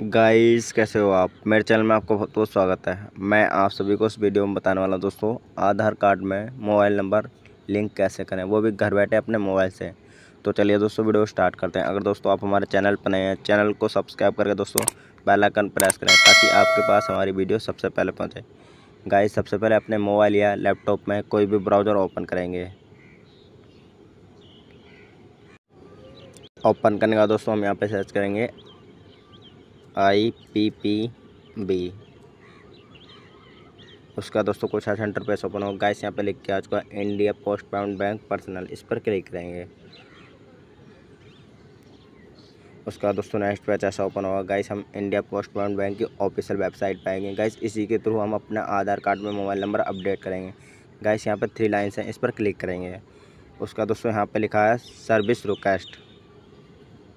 guys कैसे हो आप मेरे चैनल में आपको बहुत बहुत स्वागत है मैं आप सभी को इस वीडियो में बताने वाला हूं दोस्तों आधार कार्ड में मोबाइल नंबर लिंक कैसे करें वो भी घर बैठे अपने मोबाइल से तो चलिए दोस्तों वीडियो स्टार्ट करते हैं अगर दोस्तों आप हमारे चैनल पर नए हैं चैनल को सब्सक्राइब करके दोस्तों बेलाइकन प्रेस करें ताकि आपके पास हमारी वीडियो सबसे पहले पहुँचे गाय सबसे पहले अपने मोबाइल या लैपटॉप में कोई भी ब्राउज़र ओपन करेंगे ओपन करने का दोस्तों हम यहाँ पे सर्च करेंगे आई पी पी बी उसका दोस्तों क्वेश्चन सेंटर पे ओपन होगा गाइस यहाँ पे लिख के आ चुका India post payment bank personal इस पर क्लिक करेंगे उसका दोस्तों नेक्स्ट पेज ऐसा ओपन होगा गाइस हम इंडिया पोस्ट पेमेंट बैंक की ऑफिशियल वेबसाइट पाएंगे गाइस इसी के थ्रू हम अपना आधार कार्ड में मोबाइल नंबर अपडेट करेंगे गाइस यहाँ पर थ्री लाइन्स हैं इस पर क्लिक करेंगे उसका दोस्तों यहाँ पर लिखा है सर्विस रिक्वेस्ट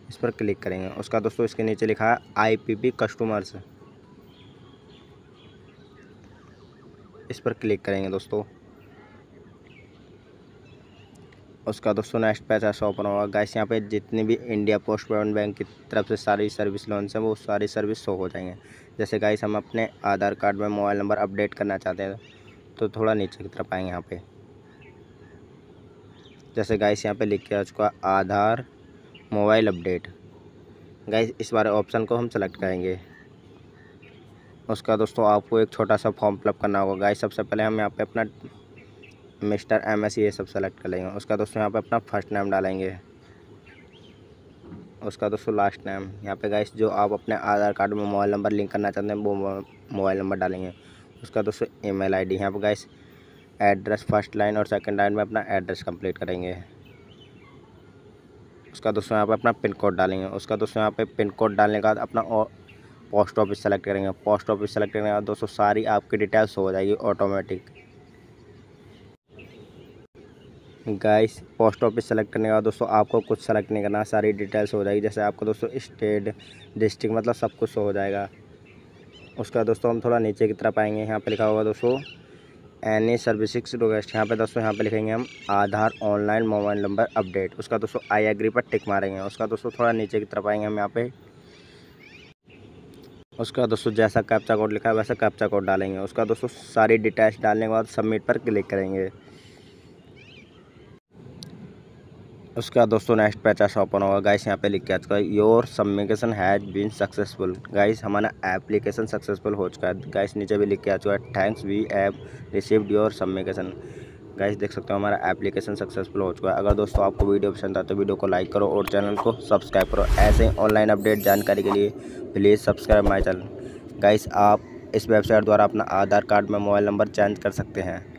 इस पर क्लिक करेंगे उसका दोस्तों इसके नीचे लिखा है आईपीपी कस्टमर्स इस पर क्लिक करेंगे दोस्तों उसका दोस्तों नेक्स्ट पैसा ऐसा ओपन होगा गैस यहाँ पे जितनी भी इंडिया पोस्ट पेमेंट बैंक की तरफ से सारी सर्विस लोन्स हैं वो सारी सर्विस शो हो जाएंगे जैसे गैस हम अपने आधार कार्ड में मोबाइल नंबर अपडेट करना चाहते हैं तो थोड़ा नीचे की तरफ आएंगे यहाँ पे जैसे गैस यहाँ पे लिख के आ चुका आधार मोबाइल अपडेट गाइस इस बारे ऑप्शन को हम सेलेक्ट करेंगे उसका दोस्तों आपको एक छोटा सा फॉर्म फिलअप करना होगा गाइस सबसे पहले हम यहाँ पे अपना मिस्टर एम एस e ये सब सेलेक्ट कर लेंगे उसका दोस्तों यहाँ पे अपना फर्स्ट नेम डालेंगे उसका दोस्तों लास्ट नेम यहाँ पे गाइस जो आप अपने आधार कार्ड में मोबाइल नंबर लिंक करना चाहते हैं वो मोबाइल नंबर डालेंगे उसका दोस्तों ई मेल आई डी यहाँ पर गाइस एड्रेस फर्स्ट लाइन और सेकेंड लाइन में अपना एड्रेस कम्प्लीट करेंगे उसका दोस्तों यहाँ पर अपना पिन कोड डालेंगे उसका दोस्तों यहाँ पे पिन कोड डालने के बाद अपना पोस्ट ऑफिस सेलेक्ट करेंगे पोस्ट ऑफिस सेलेक्ट करने के बाद दोस्तों सारी आपकी डिटेल्स हो जाएगी automatic guys post office select करने के बाद दोस्तों आपको कुछ सेलेक्ट नहीं करना सारी डिटेल्स हो जाएगी जैसे आपको दोस्तों स्टेट डिस्ट्रिक्ट मतलब सब कुछ हो जाएगा उसका दोस्तों हम थोड़ा नीचे की तरफ आएंगे यहाँ पे लिखा होगा दोस्तों एन ए सर्विसिक्स रिक्वेस्ट यहाँ पे दोस्तों यहाँ पे लिखेंगे हम Aadhaar online mobile number update उसका दोस्तों आई एग्री पर टिक मारेंगे उसका दोस्तों थोड़ा नीचे की तरफ आएंगे हम यहाँ पे उसका दोस्तों जैसा कैप्चा कोड लिखा है वैसा कैप्चा कोड डालेंगे उसका दोस्तों सारी डिटेल्स डालने के बाद सबमिट पर क्लिक करेंगे उसके बाद दोस्तों नेक्स्ट पेज ऐसा ओपन होगा गाइस यहाँ पे लिख के आ चुका है your submission has been successful guys हमारा एप्लीकेशन सक्सेसफुल हो चुका है गाइस नीचे भी लिख के आ चुका है thanks we have received your submission guys देख सकते हो हमारा एप्लीकेशन सक्सेसफुल हो चुका है अगर दोस्तों आपको वीडियो पसंद आए तो वीडियो को लाइक करो और चैनल को सब्सक्राइब करो ऐसे ही ऑनलाइन अपडेट जानकारी के लिए please subscribe my channel guys आप इस वेबसाइट द्वारा अपना आधार कार्ड में मोबाइल नंबर चेंज कर सकते हैं